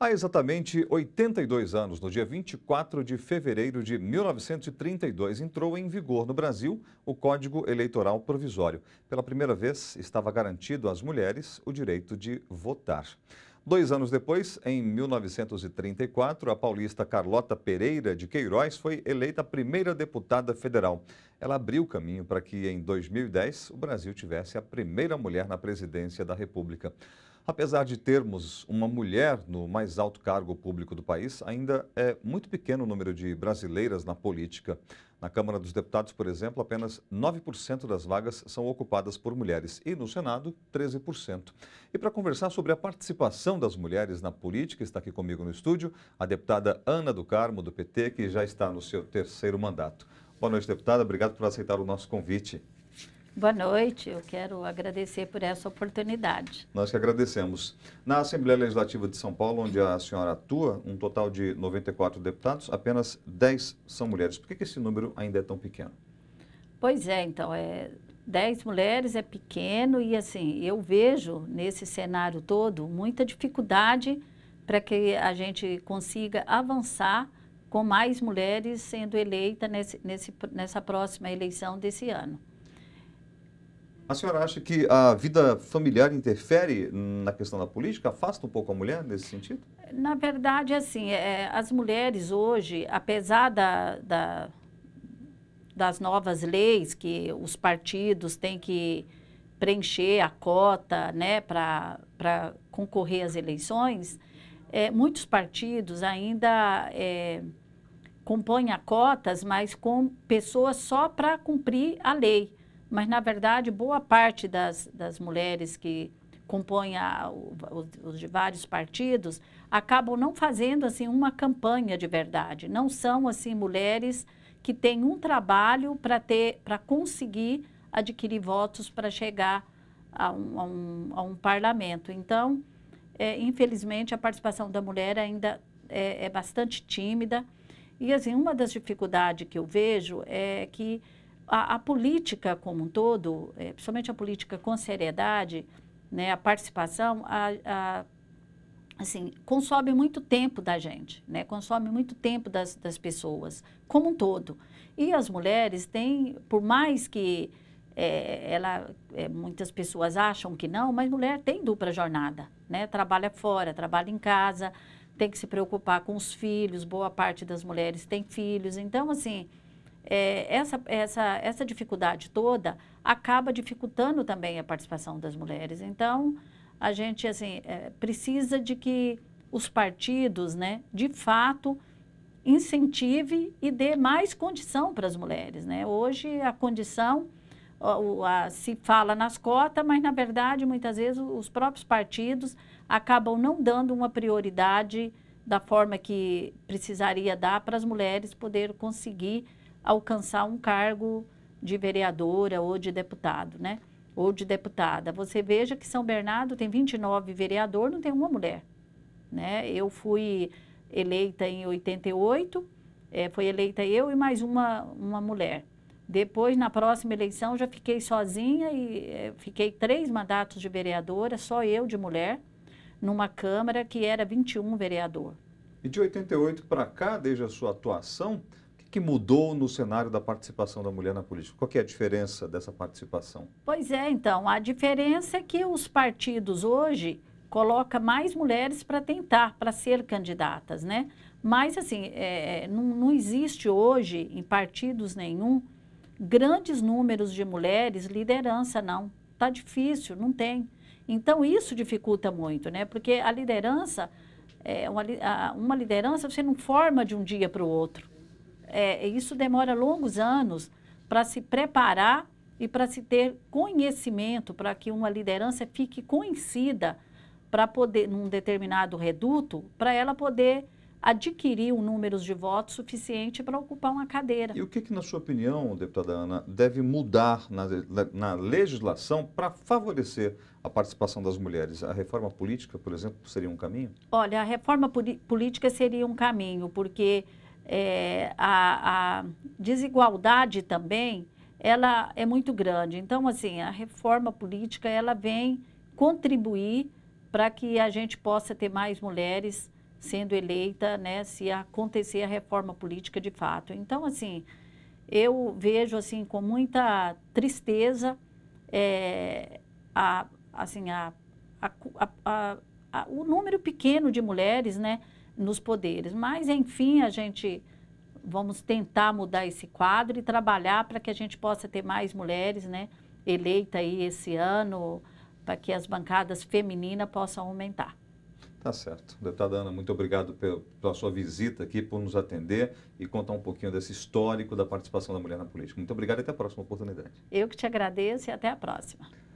Há exatamente 82 anos, no dia 24 de fevereiro de 1932, entrou em vigor no Brasil o Código Eleitoral Provisório. Pela primeira vez, estava garantido às mulheres o direito de votar. Dois anos depois, em 1934, a paulista Carlota Pereira de Queiroz foi eleita primeira deputada federal. Ela abriu o caminho para que, em 2010, o Brasil tivesse a primeira mulher na presidência da República. Apesar de termos uma mulher no mais alto cargo público do país, ainda é muito pequeno o número de brasileiras na política. Na Câmara dos Deputados, por exemplo, apenas 9% das vagas são ocupadas por mulheres e no Senado, 13%. E para conversar sobre a participação das mulheres na política, está aqui comigo no estúdio a deputada Ana do Carmo, do PT, que já está no seu terceiro mandato. Boa noite, deputada. Obrigado por aceitar o nosso convite. Boa noite, eu quero agradecer por essa oportunidade. Nós que agradecemos. Na Assembleia Legislativa de São Paulo, onde a senhora atua, um total de 94 deputados, apenas 10 são mulheres. Por que, que esse número ainda é tão pequeno? Pois é, então, é, 10 mulheres é pequeno e assim, eu vejo nesse cenário todo muita dificuldade para que a gente consiga avançar com mais mulheres sendo eleita nesse, nesse, nessa próxima eleição desse ano. A senhora acha que a vida familiar interfere na questão da política? Afasta um pouco a mulher nesse sentido? Na verdade, assim, é, as mulheres hoje, apesar da, da, das novas leis que os partidos têm que preencher a cota né, para concorrer às eleições, é, muitos partidos ainda é, compõem a cotas, mas com pessoas só para cumprir a lei mas na verdade boa parte das, das mulheres que compõem a, os, de vários partidos acabam não fazendo assim uma campanha de verdade. Não são assim mulheres que têm um trabalho para ter para conseguir adquirir votos para chegar a um, a, um, a um, parlamento. Então, é, infelizmente, a participação da mulher ainda é, é bastante tímida. E assim, uma das dificuldades que eu vejo é que a, a política como um todo, é, principalmente a política com seriedade, né, a participação, a, a, assim, consome muito tempo da gente, né, consome muito tempo das, das pessoas, como um todo. E as mulheres têm, por mais que é, ela, é, muitas pessoas acham que não, mas mulher tem dupla jornada, né, trabalha fora, trabalha em casa, tem que se preocupar com os filhos, boa parte das mulheres tem filhos, então, assim, é, essa, essa, essa dificuldade toda acaba dificultando também a participação das mulheres. Então, a gente assim, é, precisa de que os partidos, né, de fato, incentive e dê mais condição para as mulheres. Né? Hoje, a condição a, a, se fala nas cotas, mas, na verdade, muitas vezes os próprios partidos acabam não dando uma prioridade da forma que precisaria dar para as mulheres poder conseguir alcançar um cargo de vereadora ou de deputado, né? Ou de deputada. Você veja que São Bernardo tem 29 vereador, não tem uma mulher, né? Eu fui eleita em 88, é, foi eleita eu e mais uma, uma mulher. Depois, na próxima eleição, já fiquei sozinha e é, fiquei três mandatos de vereadora, só eu de mulher, numa Câmara que era 21 vereador. E de 88 para cá, desde a sua atuação, que mudou no cenário da participação da mulher na política? Qual é a diferença dessa participação? Pois é, então, a diferença é que os partidos hoje colocam mais mulheres para tentar, para ser candidatas, né? Mas, assim, é, é não, não existe hoje, em partidos nenhum, grandes números de mulheres liderança, não. Está difícil, não tem. Então, isso dificulta muito, né? Porque a liderança, é uma, uma liderança você não forma de um dia para o outro é, isso demora longos anos para se preparar e para se ter conhecimento, para que uma liderança fique conhecida para poder, num determinado reduto, para ela poder adquirir um número de votos suficiente para ocupar uma cadeira. E o que, que, na sua opinião, deputada Ana, deve mudar na, na legislação para favorecer a participação das mulheres? A reforma política, por exemplo, seria um caminho? Olha, a reforma política seria um caminho, porque é, a, a desigualdade também ela é muito grande. Então, assim, a reforma política ela vem contribuir para que a gente possa ter mais mulheres sendo eleita, né, se acontecer a reforma política de fato. Então, assim, eu vejo assim com muita tristeza é, a, assim, a, a, a, o número pequeno de mulheres, né, nos poderes. Mas, enfim, a gente vamos tentar mudar esse quadro e trabalhar para que a gente possa ter mais mulheres né, eleita aí esse ano, para que as bancadas femininas possam aumentar. Tá certo. Deputada Ana, muito obrigado pela sua visita aqui, por nos atender e contar um pouquinho desse histórico da participação da mulher na política. Muito obrigado e até a próxima oportunidade. Eu que te agradeço e até a próxima.